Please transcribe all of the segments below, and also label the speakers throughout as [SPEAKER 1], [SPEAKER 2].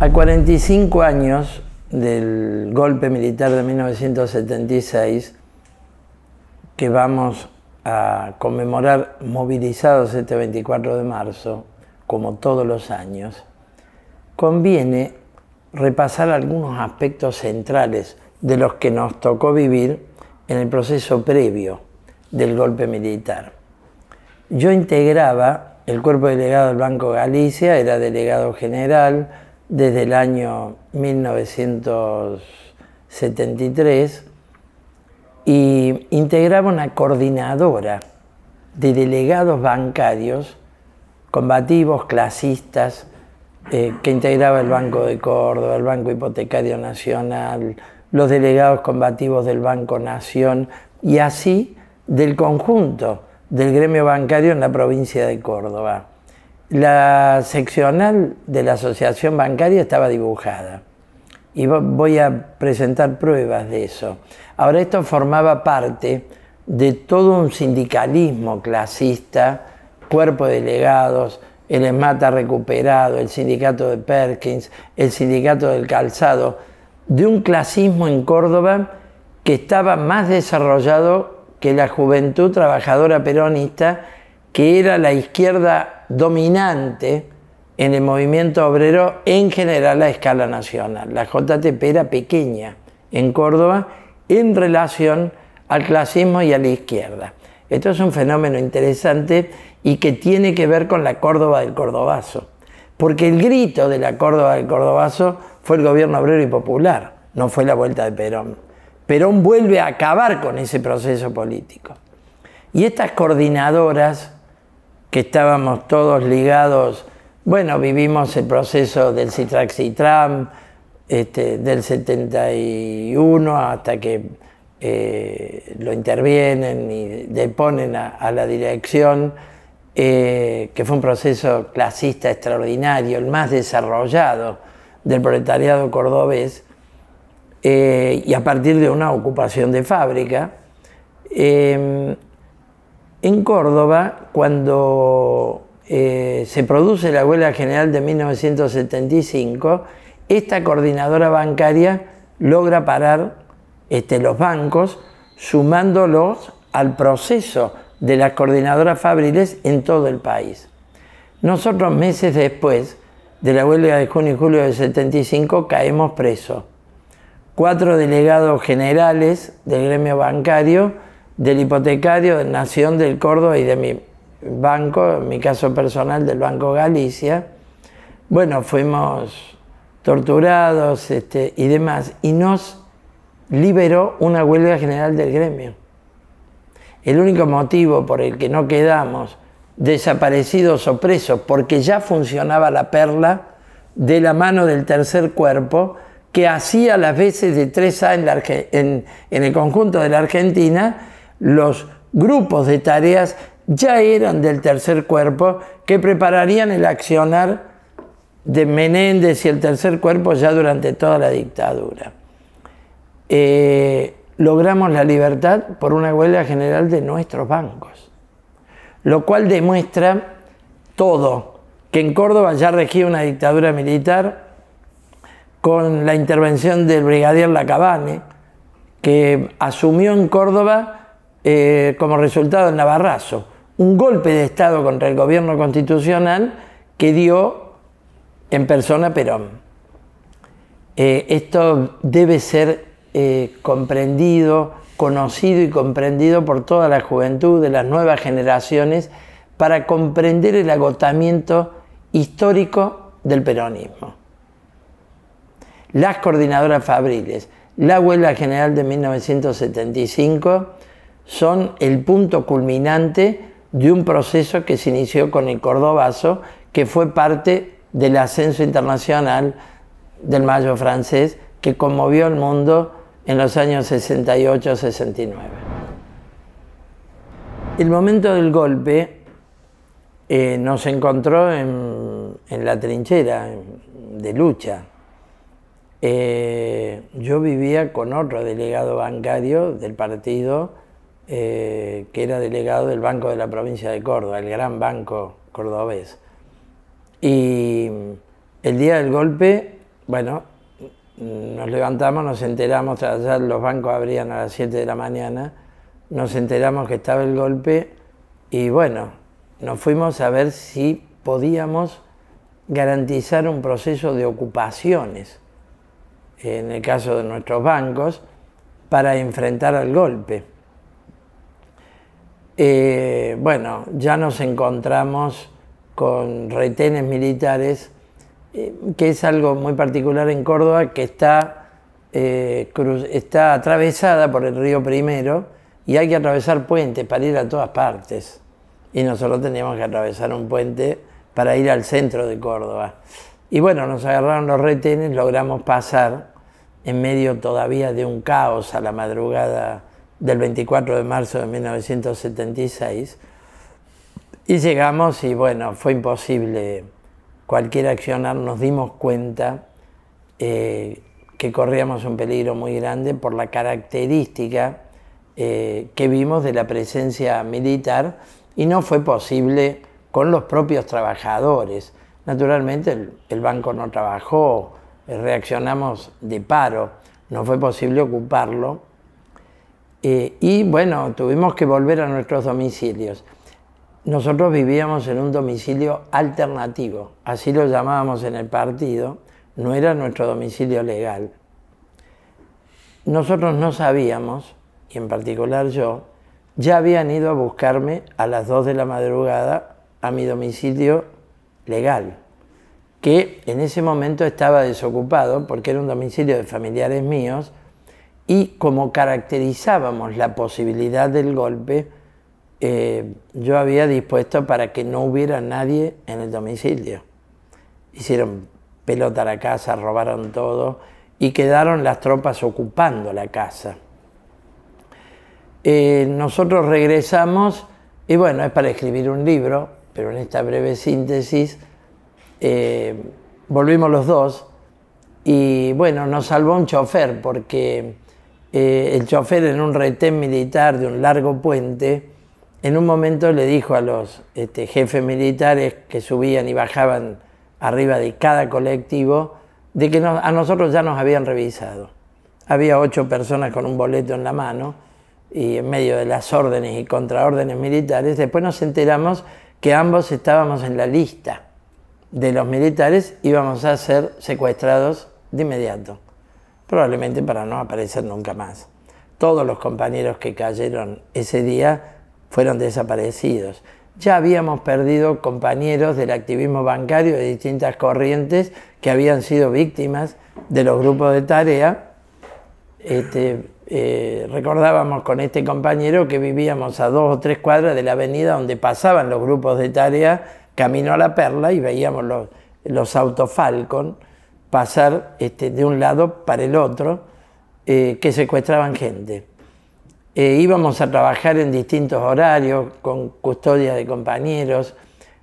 [SPEAKER 1] A 45 años del golpe militar de 1976, que vamos a conmemorar movilizados este 24 de marzo, como todos los años, conviene repasar algunos aspectos centrales de los que nos tocó vivir en el proceso previo del golpe militar. Yo integraba el cuerpo delegado del Banco Galicia, era delegado general, desde el año 1973 y integraba una coordinadora de delegados bancarios combativos, clasistas, eh, que integraba el Banco de Córdoba, el Banco Hipotecario Nacional, los delegados combativos del Banco Nación y así del conjunto del gremio bancario en la provincia de Córdoba la seccional de la asociación bancaria estaba dibujada y voy a presentar pruebas de eso. Ahora, esto formaba parte de todo un sindicalismo clasista, cuerpo de delegados, el emata recuperado, el sindicato de Perkins, el sindicato del calzado, de un clasismo en Córdoba que estaba más desarrollado que la juventud trabajadora peronista, que era la izquierda dominante en el movimiento obrero en general a escala nacional. La JTP era pequeña en Córdoba en relación al clasismo y a la izquierda. Esto es un fenómeno interesante y que tiene que ver con la Córdoba del Cordobazo, porque el grito de la Córdoba del Cordobazo fue el gobierno obrero y popular, no fue la vuelta de Perón. Perón vuelve a acabar con ese proceso político. Y estas coordinadoras que estábamos todos ligados, bueno, vivimos el proceso del y este, del 71 hasta que eh, lo intervienen y deponen a, la dirección, eh, que fue un proceso clasista extraordinario, el más desarrollado del proletariado cordobés, eh, y a partir de una ocupación de fábrica. En Córdoba, cuando eh, se produce la huelga general de 1975, esta coordinadora bancaria logra parar este, los bancos sumándolos al proceso de las coordinadoras fabriles en todo el país. Nosotros meses después de la huelga de junio y julio de 75 caemos presos. Cuatro delegados generales del gremio bancario del hipotecario de Nación del Córdoba y de mi banco, en mi caso personal del Banco Galicia, bueno, fuimos torturados este, y demás, y nos liberó una huelga general del gremio. El único motivo por el que no quedamos desaparecidos o presos, porque ya funcionaba la perla de la mano del tercer cuerpo, que hacía las veces de 3A en el conjunto de la Argentina, los grupos de tareas ya eran del tercer cuerpo que prepararían el accionar de Menéndez y el tercer cuerpo ya durante toda la dictadura. Eh, logramos la libertad por una huelga general de nuestros bancos, lo cual demuestra todo, que en Córdoba ya regía una dictadura militar con la intervención del brigadier Lacabane, que asumió en Córdoba eh, como resultado del Navarrazo, un golpe de Estado contra el gobierno constitucional que dio en persona Perón. Eh, esto debe ser eh, comprendido, conocido y comprendido por toda la juventud de las nuevas generaciones para comprender el agotamiento histórico del peronismo. Las coordinadoras fabriles, la huelga general de 1975, son el punto culminante de un proceso que se inició con el Cordobazo, que fue parte del ascenso internacional del Mayo francés, que conmovió al mundo en los años 68-69. El momento del golpe eh, nos encontró en, la trinchera de lucha. Eh, yo vivía con otro delegado bancario del partido, eh, que era delegado del Banco de la Provincia de Córdoba, el gran banco cordobés. Y el día del golpe, bueno, nos levantamos, nos enteramos, allá los bancos abrían a las 7 de la mañana, nos enteramos que estaba el golpe y bueno, nos fuimos a ver si podíamos garantizar un proceso de ocupaciones, en el caso de nuestros bancos, para enfrentar al golpe. Eh, bueno, ya nos encontramos con retenes militares, eh, que es algo muy particular en Córdoba, que está, eh, está atravesada por el río Primero y hay que atravesar puentes para ir a todas partes. Y nosotros teníamos que atravesar un puente para ir al centro de Córdoba. Y bueno, nos agarraron los retenes, logramos pasar en medio todavía de un caos a la madrugada del 24 de marzo de 1976. Y llegamos y bueno, fue imposible cualquier accionar, nos dimos cuenta eh, que corríamos un peligro muy grande por la característica eh, que vimos de la presencia militar y no fue posible con los propios trabajadores. Naturalmente el banco no trabajó, eh, reaccionamos de paro, no fue posible ocuparlo eh, y bueno, tuvimos que volver a nuestros domicilios. Nosotros vivíamos en un domicilio alternativo, así lo llamábamos en el partido, no era nuestro domicilio legal. Nosotros no sabíamos, y en particular yo, ya habían ido a buscarme a las 2 de la madrugada a mi domicilio legal, que en ese momento estaba desocupado porque era un domicilio de familiares míos y como caracterizábamos la posibilidad del golpe, eh, yo había dispuesto para que no hubiera nadie en el domicilio. Hicieron pelota a la casa, robaron todo y quedaron las tropas ocupando la casa. Eh, nosotros regresamos y bueno, es para escribir un libro, pero en esta breve síntesis eh, volvimos los dos y bueno, nos salvó un chofer porque eh, el chofer en un retén militar de un largo puente, en un momento le dijo a los este, jefes militares que subían y bajaban arriba de cada colectivo, de que a nosotros ya nos habían revisado. Había ocho personas con un boleto en la mano y en medio de las órdenes y contraórdenes militares, después nos enteramos que ambos estábamos en la lista de los militares, íbamos a ser secuestrados de inmediato probablemente para no aparecer nunca más. Todos los compañeros que cayeron ese día fueron desaparecidos. Ya habíamos perdido compañeros del activismo bancario de distintas corrientes que habían sido víctimas de los grupos de tarea. Este, eh, recordábamos con este compañero que vivíamos a dos o tres cuadras de la avenida donde pasaban los grupos de tarea camino a la perla y veíamos los, los autos Falcon pasar este, de un lado para el otro, eh, que secuestraban gente. Eh, íbamos a trabajar en distintos horarios, con custodia de compañeros.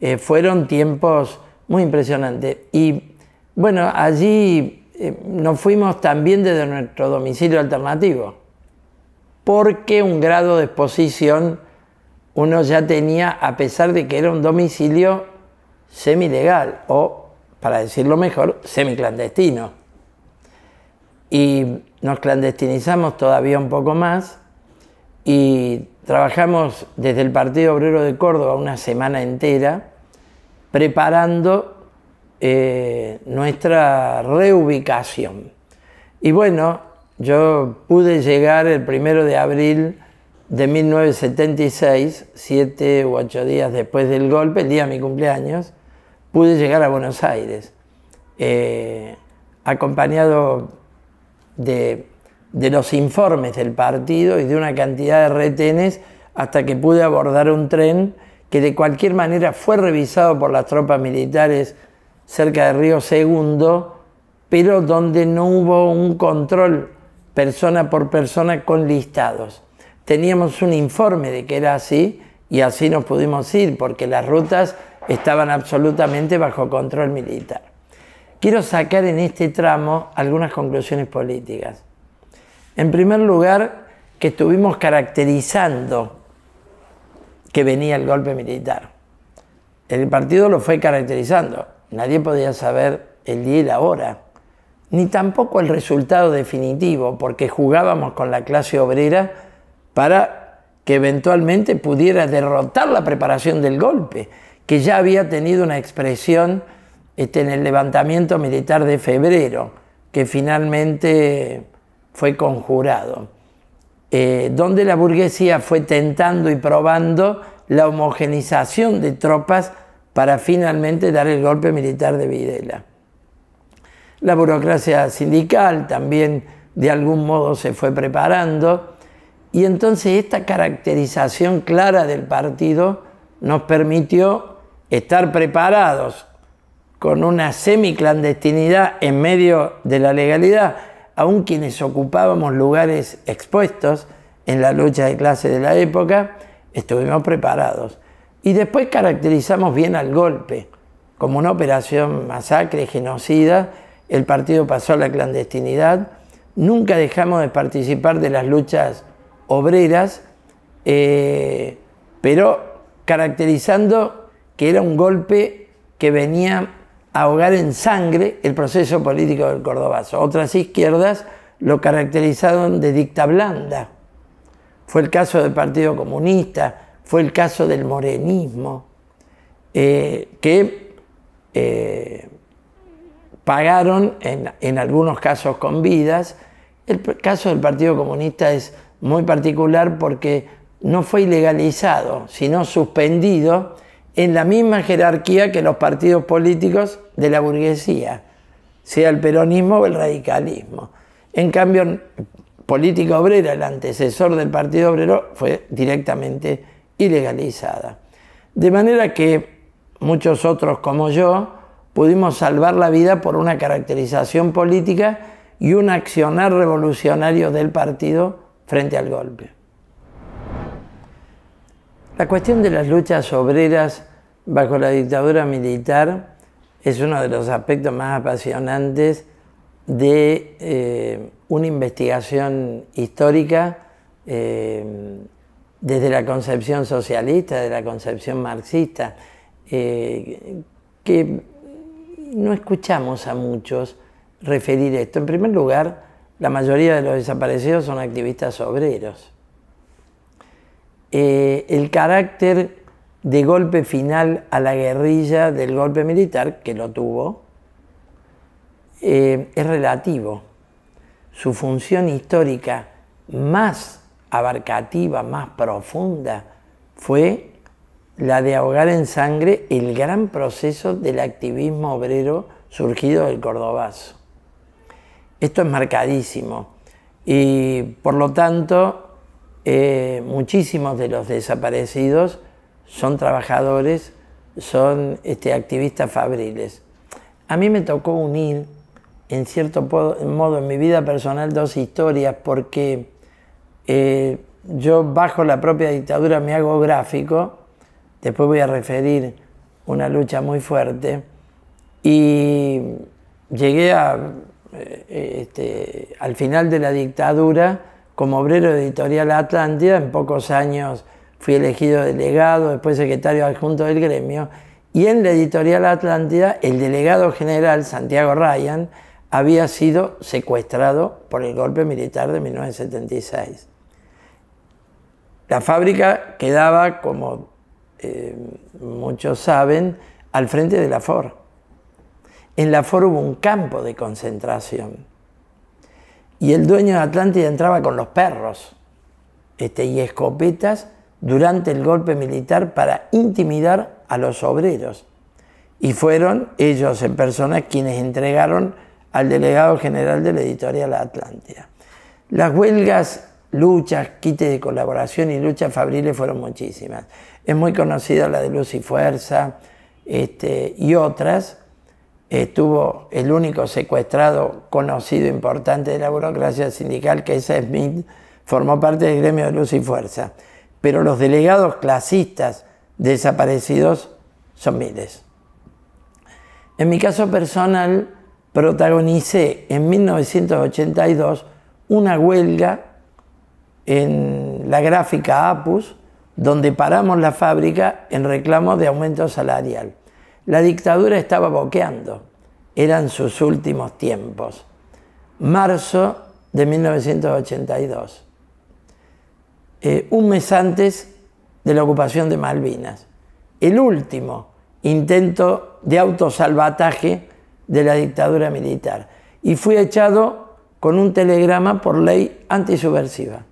[SPEAKER 1] Eh, fueron tiempos muy impresionantes. Y bueno, allí nos fuimos también desde nuestro domicilio alternativo, porque un grado de exposición uno ya tenía, a pesar de que era un domicilio semilegal o para decirlo mejor, semi-clandestino. Y nos clandestinizamos todavía un poco más y trabajamos desde el Partido Obrero de Córdoba una semana entera preparando eh, nuestra reubicación. Y bueno, yo pude llegar el primero de abril de 1976, siete u ocho días después del golpe, el día mi cumpleaños, pude llegar a Buenos Aires, eh, acompañado de, de los informes del partido y de una cantidad de retenes, hasta que pude abordar un tren que de cualquier manera fue revisado por las tropas militares cerca de Río Segundo, pero donde no hubo un control persona por persona con listados. Teníamos un informe de que era así y así nos pudimos ir, porque las rutas estaban absolutamente bajo control militar. Quiero sacar en este tramo algunas conclusiones políticas. En primer lugar, que estuvimos caracterizando que venía el golpe militar. El partido lo fue caracterizando. Nadie podía saber el día y la hora, ni tampoco el resultado definitivo, porque jugábamos con la clase obrera para que eventualmente pudiera derrotar la preparación del golpe que ya había tenido una expresión este, en el levantamiento militar de febrero, que finalmente fue conjurado, eh, donde la burguesía fue tentando y probando la homogenización de tropas para finalmente dar el golpe militar de Videla. La burocracia sindical también de algún modo se fue preparando y entonces esta caracterización clara del partido nos permitió estar preparados con una semiclandestinidad en medio de la legalidad, aun quienes ocupábamos lugares expuestos en la lucha de clase de la época, estuvimos preparados. Y después caracterizamos bien al golpe, como una operación masacre, genocida, el partido pasó a la clandestinidad, nunca dejamos de participar de las luchas obreras, eh, pero caracterizando que era un golpe que venía a ahogar en sangre el proceso político del cordobazo. Otras izquierdas lo caracterizaron de dicta blanda. Fue el caso del Partido Comunista, fue el caso del morenismo, eh, que eh, pagaron en algunos casos con vidas. El caso del Partido Comunista es muy particular porque no fue ilegalizado, sino suspendido en la misma jerarquía que los partidos políticos de la burguesía, sea el peronismo o el radicalismo. En cambio, política obrera, el antecesor del Partido Obrero, fue directamente ilegalizada. De manera que muchos otros como yo pudimos salvar la vida por una caracterización política y un accionar revolucionario del partido frente al golpe. La cuestión de las luchas obreras bajo la dictadura militar es uno de los aspectos más apasionantes de eh, una investigación histórica eh, desde la concepción socialista, de la concepción marxista, eh, que no escuchamos a muchos referir esto. En primer lugar, la mayoría de los desaparecidos son activistas obreros. el carácter de golpe final a la guerrilla del golpe militar, que lo tuvo, eh, es relativo. Su función histórica más abarcativa, más profunda, fue la de ahogar en sangre el gran proceso del activismo obrero surgido del Cordobazo. Esto es marcadísimo y por lo tanto eh, muchísimos de los desaparecidos son trabajadores, son este, activistas fabriles. A mí me tocó unir, en cierto modo, en mi vida personal dos historias, porque eh, yo bajo la propia dictadura me hago gráfico, después voy a referir una lucha muy fuerte, y llegué eh, este, al final de la dictadura como obrero editorial Atlántida en pocos años fui elegido delegado, después secretario adjunto del gremio, y en la editorial Atlántida el delegado general Santiago Ryan había sido secuestrado por el golpe militar de 1976. La fábrica quedaba, como eh, muchos saben, al frente de la FOR. En la FOR hubo un campo de concentración. Y el dueño de Atlántida entraba con los perros este, y escopetas durante el golpe militar para intimidar a los obreros. Y fueron ellos en persona quienes entregaron al delegado general de la editorial Atlántida. Las huelgas, luchas, quites de colaboración y luchas fabriles fueron muchísimas. Es muy conocida la de Luz y Fuerza este, y otras. Estuvo el único secuestrado conocido importante de la burocracia sindical, que es Smith, formó parte del gremio de Luz y Fuerza pero los delegados clasistas desaparecidos son miles. En mi caso personal, protagonicé en 1982 una huelga en la gráfica APUS, donde paramos la fábrica en reclamo de aumento salarial. La dictadura estaba boqueando, eran sus últimos tiempos. Marzo de 1982. Eh, un mes antes de la ocupación de Malvinas, el último intento de autosalvataje de la dictadura militar. Y fui echado con un telegrama por ley antisubversiva.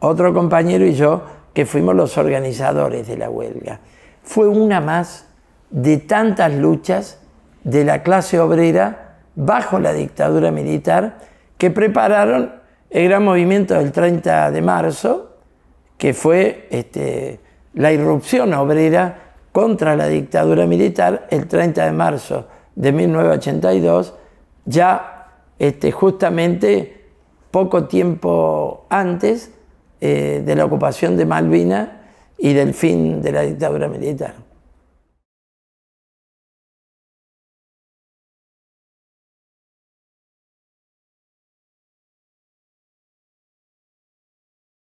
[SPEAKER 1] Otro compañero y yo, que fuimos los organizadores de la huelga. Fue una más de tantas luchas de la clase obrera bajo la dictadura militar que prepararon el gran movimiento del 30 de marzo, que fue este, la irrupción obrera contra la dictadura militar el 30 de marzo de 1982, ya este, justamente poco tiempo antes eh, de la ocupación de Malvinas y del fin de la dictadura militar.